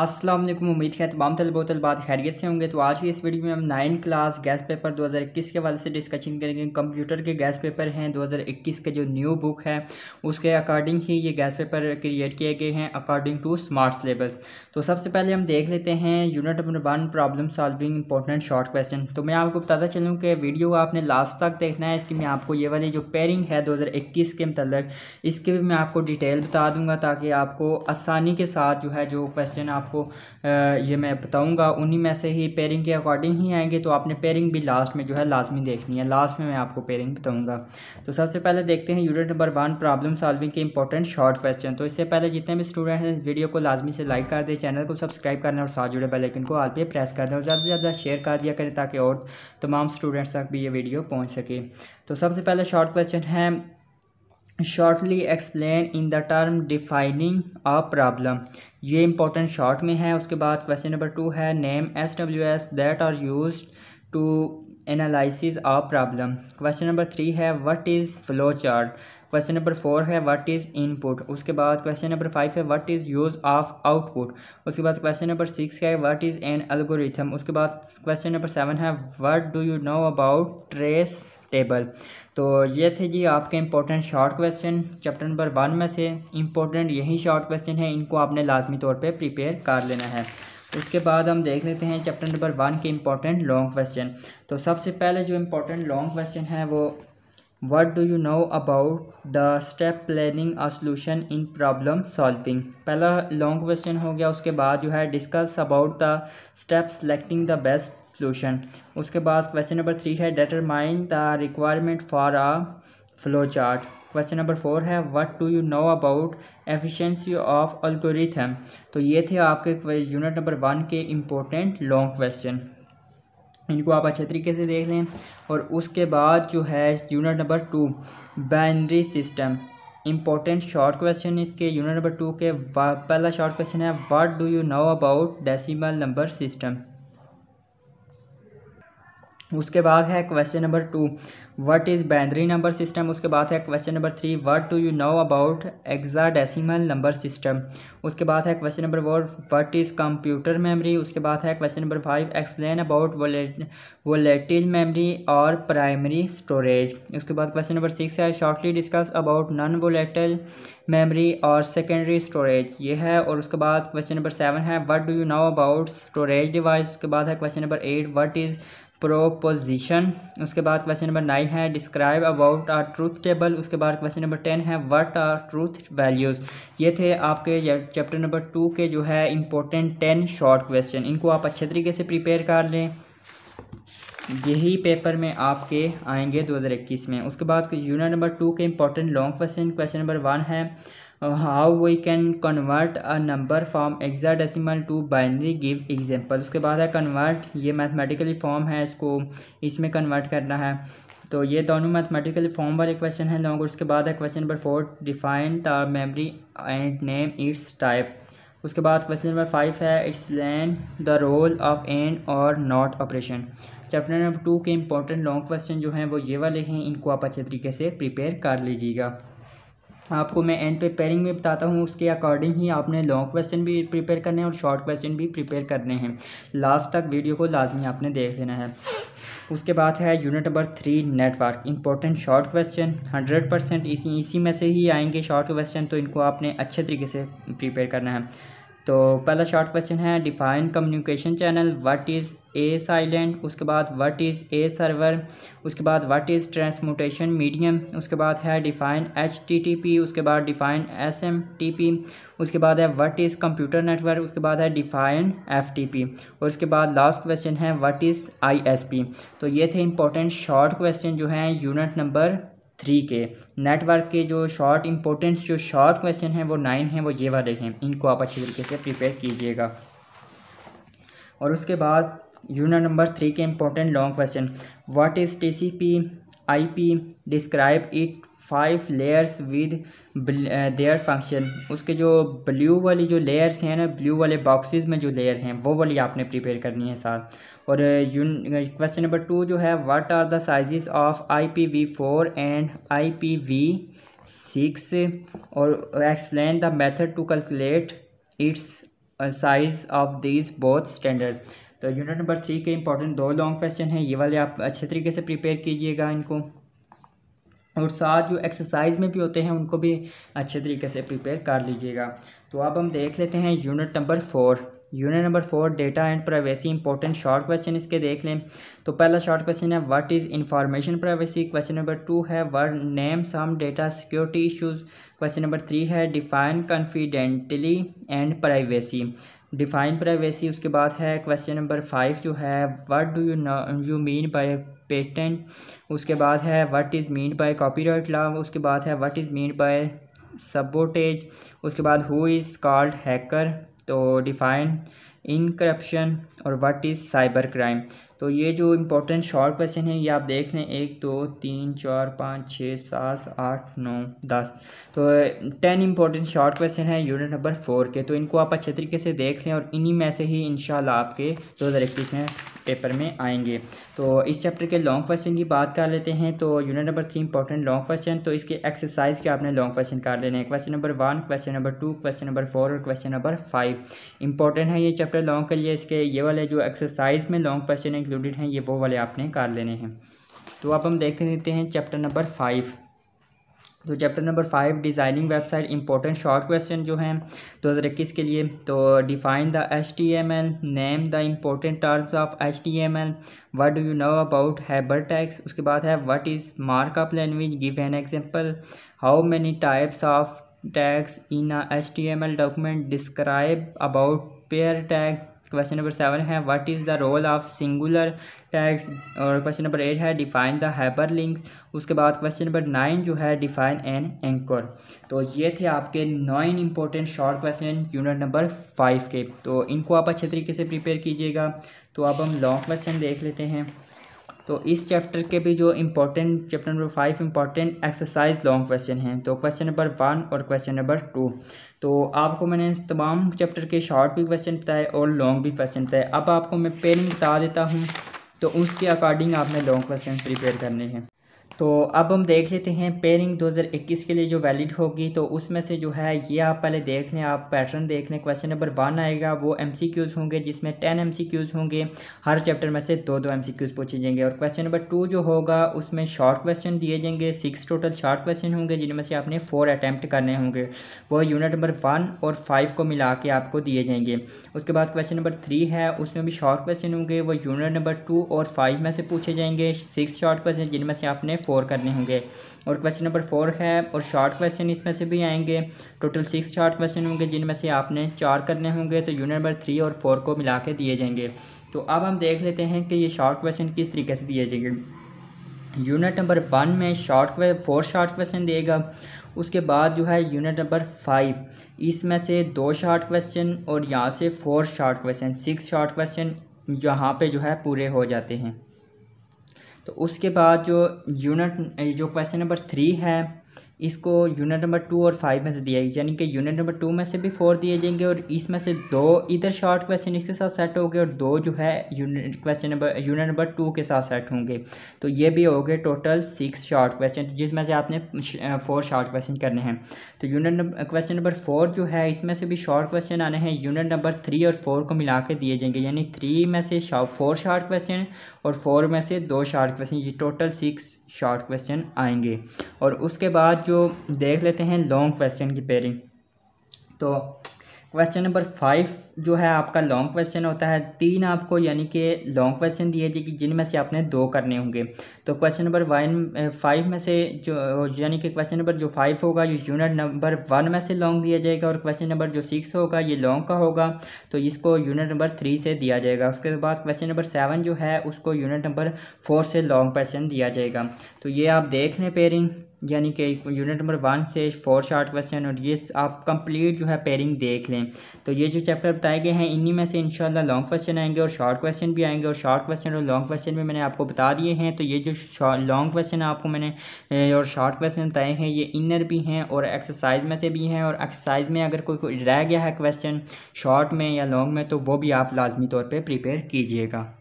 असलम उम्मीद है तमाम तलबो तलबात खैरियत से होंगे तो आज की इस वीडियो में हम नाइन क्लास गैस पेपर 2021 के हवाले से डिस्कशन करेंगे कंप्यूटर के गैस पेपर हैं 2021 के जो न्यू बुक है उसके अकॉर्डिंग ही ये गैस पेपर क्रिएट किए गए हैं अकॉर्डिंग टू स्मार्ट सिलेबस तो सबसे पहले हम देख लेते हैं unit number one problem solving important short question तो मैं आपको बताता चलूँ कि वीडियो आपने लास्ट तक देखना है इसकी मैं आपको ये वाली जो पेयरिंग है दो के मतलब इसकी भी मैं आपको डिटेल बता दूँगा ताकि आपको आसानी के साथ जो है जो क्वेश्चन आप आपको ये मैं बताऊँगा उन्हीं में से ही पेयरिंग के अकॉर्डिंग ही आएंगे तो आपने पेयरिंग भी लास्ट में जो है लाजमी देखनी है लास्ट में मैं आपको पेयरिंग बताऊंगा तो सबसे पहले देखते हैं unit number one problem solving के इंपॉर्टेंट शॉर्ट क्वेश्चन तो इससे पहले जितने भी स्टूडेंट हैं वीडियो को लाजमी से लाइक कर दें चैनल को सब्सक्राइब करें और साथ जुड़े बेलाइकन को आल पे प्रेस कर दें और ज़्यादा से ज़्यादा शेयर कर दिया करें ताकि और तमाम स्टूडेंट्स तक भी ये वीडियो पहुँच सके तो सबसे पहले शॉर्ट क्वेश्चन है shortly explain in the term defining a problem ये इंपॉर्टेंट शॉर्ट में है उसके बाद क्वेश्चन नंबर टू है name S W S that are use to analysis of problem question number three है what is flow chart question number four है what is input उसके बाद क्वेश्चन नंबर फाइव है what is use of output उसके बाद question number six है what is an algorithm उसके बाद क्वेश्चन नंबर सेवन है what do you know about trace table तो ये थे जी आपके important short question chapter number one में से इंपॉर्टेंट यही शॉर्ट क्वेश्चन है इनको आपने लाजमी तौर पर प्रिपेयर कर लेना है उसके बाद हम देख लेते हैं चैप्टर नंबर वन के इम्पॉर्टेंट लॉन्ग क्वेश्चन तो सबसे पहले जो इम्पोर्टेंट लॉन्ग क्वेश्चन है वो what do you know about the step planning a solution in problem solving पहला लॉन्ग क्वेश्चन हो गया उसके बाद जो है discuss about the step selecting the best solution उसके बाद क्वेश्चन नंबर थ्री है determine the requirement for a flow chart question number four है what do you know about efficiency of algorithm तो ये थे आपके यूनिट नंबर वन के important long question इनको आप अच्छे तरीके से देख लें और उसके बाद जो है unit number two binary system important short question इसके यूनिट नंबर टू के पहला शॉर्ट क्वेश्चन है what do you know about decimal number system उसके बाद है question number two what is binary number system उसके बाद है question number three what do you know about decimal number system उसके बाद है question number four what is computer memory उसके बाद है question number five explain about volatile memory और प्राइमरी स्टोरेज उसके बाद क्वेश्चन नंबर सिक्स है shortly discuss about non volatile memory और सेकेंडरी स्टोरेज ये है और उसके बाद क्वेश्चन नंबर सेवन है what do you know about storage device उसके बाद है question number eight what is proposition उसके बाद क्वेश्चन नंबर नाइन है describe about are truth table उसके बाद क्वेश्चन नंबर टेन है व्हाट आर ट्रूथ वैल्यूज़ ये थे आपके चैप्टर नंबर टू के जो है इंपॉर्टेंट टेन शॉर्ट क्वेश्चन इनको आप अच्छे तरीके से प्रिपेयर कर लें यही पेपर में आपके आएंगे इक्कीस में उसके बाद यूनिट नंबर टू के important long question question number one है how we can convert a number form hexadecimal to binary give example उसके बाद है कन्वर्ट ये मैथमेटिकली फॉर्म है इसको इसमें कन्वर्ट करना है तो ये दोनों मैथमेटिकली फॉर्म वाले क्वेश्चन हैं लॉन्ग उसके बाद है question number four define the memory and name its type उसके बाद क्वेश्चन नंबर फाइव है explain the role of and और not operation chapter number two के इंपॉर्टेंट लॉन्ग क्वेश्चन जो हैं वो ये वाले हैं इनको आप अच्छे तरीके से प्रिपेयर कर लीजिएगा आपको मैं एंड पे पेयरिंग में बताता हूँ उसके अकॉर्डिंग ही आपने लॉन्ग क्वेश्चन भी प्रिपेयर करने हैं और शॉर्ट क्वेश्चन भी प्रिपेयर करने हैं लास्ट तक वीडियो को लाजमी आपने देख लेना है उसके बाद है unit number three network important short question hundred percent इसी इसी में से ही आएंगे शॉर्ट क्वेश्चन तो इनको आपने अच्छे तरीके से प्रिपेयर करना है तो पहला शॉर्ट क्वेश्चन है define communication channel what is a silent उसके बाद व्हाट इज़ ए सर्वर उसके बाद व्हाट इज़ ट्रांसमोटेशन मीडियम उसके बाद है define H T T P उसके बाद define S M T P उसके बाद है व्हाट इज़ कंप्यूटर नेटवर्क उसके बाद है डिफाइन एफ टी पी और उसके बाद लास्ट क्वेश्चन है what is I S P तो ये थे इंपॉर्टेंट शॉर्ट क्वेश्चन जो हैं यूनिट नंबर थ्री के नेटवर्क के जो शॉर्ट इंपॉर्टेंट जो शॉर्ट क्वेश्चन हैं वो नाइन हैं वो ये वाले हैं इनको आप अच्छी तरीके से प्रिपेयर कीजिएगा और उसके बाद यूनिट नंबर थ्री के important long question what is T C P I P describe it five layers with their function उसके जो ब्लू वाली जो लेयर्स हैं ना ब्लू वाले बॉक्सेस में जो लेयर हैं वो वाली आपने प्रिपेयर करनी है साथ और क्वेश्चन नंबर टू जो है what are the sizes of I P V four and I P V six और explain the method to calculate its size of this both standard तो यूनिट नंबर थ्री के important दो long question हैं ये वाले आप अच्छे तरीके से प्रिपेयर कीजिएगा इनको और साथ जो एक्सरसाइज में भी होते हैं उनको भी अच्छे तरीके से प्रिपेयर कर लीजिएगा तो अब हम देख लेते हैं unit number four unit number four data and privacy important short question इसके देख लें तो पहला शॉर्ट क्वेश्चन है what is information privacy question number two है word name some data security issues question number three है define confidently and privacy define privacy उसके बाद है क्वेश्चन नंबर फाइव जो है what do you you mean by patent उसके बाद है what is mean bye copyright law उसके बाद है what is mean by sabotage उसके बाद हु इज़ कॉल्ड हैकर तो डिफाइन इन करप्शन और व्हाट इज़ साइबर क्राइम तो ये जो इम्पोर्टेंट शॉर्ट क्वेश्चन है ये आप देख लें एक दो तीन चार पाँच छः सात आठ नौ दस तो टेन इम्पोर्टेंट शॉर्ट क्वेश्चन है यूनिट नंबर फोर के तो इनको आप अच्छे तरीके से देख लें और इन्हीं में से ही इन आपके दो हज़ार इक्कीस में पेपर में आएंगे तो इस चैप्टर के लॉन्ग क्वेश्चन की बात कर लेते हैं तो unit number three important long question तो इसके एक्सरसाइज के आपने लॉन्ग क्वेश्चन कर लेने हैं question number one question number two question number four और क्वेश्चन नंबर फाइव इंपॉर्टेंट है ये चैप्टर लॉन्ग के लिए इसके ये वाले जो एक्सरसाइज में लॉन्ग क्वेश्चन है इंक्लूडेड हैं ये वो वाले आपने कर लेने हैं तो अब हम देखते देते हैं चैप्टर नंबर फाइव तो chapter number five designing website important short question जो हैं दो हज़ार इक्कीस के लिए तो define the H T M L name the important terms of H T M L what do you know about hyper tags उसके बाद है what is markup language give an example how many types of tags in H T M L document describe about pair tax question number seven है what is the role of singular tags और question number eight है define the hyperlinks उसके बाद question number nine जो है define an anchor तो ये थे आपके nine important short question unit number five के तो इनको आप अच्छे तरीके से प्रिपेयर कीजिएगा तो अब हम लॉन्ग क्वेश्चन देख लेते हैं तो इस चैप्टर के भी जो important chapter number five important exercise long question हैं तो क्वेश्चन नंबर वन और क्वेश्चन नंबर टू तो आपको मैंने इस तमाम चैप्टर के शॉर्ट भी क्वेश्चन बताए और लॉन्ग भी क्वेश्चन बताए अब आपको मैं पेन बता देता हूँ तो उसके अकॉर्डिंग आपने लॉन्ग क्वेश्चन प्रिपेयर करने हैं तो अब हम देख लेते हैं पेयरिंग 2021 के लिए जो वैलिड होगी तो उसमें से जो है ये आप पहले देख लें आप पैटर्न देख लें क्वेश्चन नंबर वन आएगा वो एम सी क्यूज़ होंगे जिसमें टेन एम सी क्यूज़ होंगे हर चैप्टर में से दो दो एम सी क्यूज़ पूछे जाएंगे और क्वेश्चन नंबर टू जो होगा उसमें शॉर्ट क्वेश्चन दिए जाएंगे सिक्स टोटल शॉर्ट क्वेश्चन होंगे जिनमें से आपने फोर अटैम्प्ट करने होंगे वो यूनिट नंबर वन और फाइव को मिला के आपको दिए जाएंगे उसके बाद क्वेश्चन नंबर थ्री है उसमें भी शॉर्ट क्वेश्चन होंगे वो यूनिट नंबर टू और फाइव में से पूछे जाएंगे सिक्स शॉर्ट क्वेश्चन जिनमें से आपने फोर करने होंगे और क्वेश्चन नंबर फोर है और शॉर्ट क्वेश्चन इसमें से भी आएंगे टोटल सिक्स शॉर्ट क्वेश्चन होंगे जिनमें से आपने चार करने होंगे तो यूनिट नंबर थ्री और फोर को मिला के दिए जाएंगे तो अब हम देख लेते हैं कि ये शॉर्ट क्वेश्चन किस तरीके से दिए जाएंगे यूनिट नंबर वन में शॉर्ट फोर शॉर्ट क्वेश्चन देगा उसके बाद जो है यूनिट नंबर फाइव इसमें से दो शॉर्ट क्वेश्चन और यहाँ से four short question six short question यहाँ पे जो है पूरे हो जाते हैं तो उसके बाद जो यूनिट जो क्वेश्चन नंबर थ्री है इसको यूनिट नंबर टू और फाइव में से दिया है यानी कि यूनिट नंबर टू में से भी फोर दिए जाएंगे और इसमें से दो इधर शॉर्ट क्वेश्चन इसके साथ सेट होंगे और दो जो है unit question number unit number two के साथ सेट होंगे तो ये भी हो गए टोटल सिक्स शॉर्ट क्वेश्चन जिसमें से आपने फोर शॉर्ट क्वेश्चन करने हैं तो यूनिट क्वेश्चन नंबर फोर जो है इसमें से भी शॉर्ट क्वेश्चन आने हैं यूनिट नंबर थ्री और फोर को मिला के दिए जाएंगे यानी थ्री में से फोर शॉर्ट क्वेश्चन और फोर में से दो शॉर्ट क्वेश्चन ये टोटल सिक्स शॉर्ट क्वेश्चन आएंगे और उसके बाद जो जो देख लेते हैं लॉन्ग क्वेश्चन की पेयरिंग तो क्वेश्चन नंबर फाइव जो है आपका लॉन्ग क्वेश्चन होता है तीन आपको यानी कि लॉन्ग क्वेश्चन दिए जाएगी जिनमें से आपने दो करने होंगे तो क्वेश्चन नंबर वन फाइव में से जो यानी कि क्वेश्चन नंबर जो फाइव होगा ये यूनिट नंबर वन में से लॉन्ग दिया जाएगा और क्वेश्चन नंबर जो सिक्स होगा ये लॉन्ग का होगा तो इसको यूनिट नंबर थ्री से दिया जाएगा उसके बाद क्वेश्चन नंबर सेवन जो है उसको यूनिट नंबर फोर से लॉन्ग क्वेश्चन दिया जाएगा तो ये आप देख लें पेरिंग यानी कि यूनिट नंबर वन से फोर शार्ट क्वेश्चन और ये आप कंप्लीट जो है पेयरिंग देख लें तो ये जो चैप्टर बताए गए हैं इन्हीं में से इन लॉन्ग क्वेश्चन आएंगे और शॉर्ट क्वेश्चन भी आएंगे और शॉर्ट क्वेश्चन और लॉन्ग क्वेश्चन भी मैंने आपको बता दिए हैं तो ये जो लॉन्ग क्वेश्चन आपको मैंने और शॉर्ट क्वेश्चन बताए हैं ये इनर भी हैं और एक्सरसाइज में से भी हैं और एक्सरसाइज में अगर कोई कोई रह गया है क्वेश्चन शॉर्ट में या लॉन्ग में तो वो भी आप लाजमी तौर पर प्रिपेयर कीजिएगा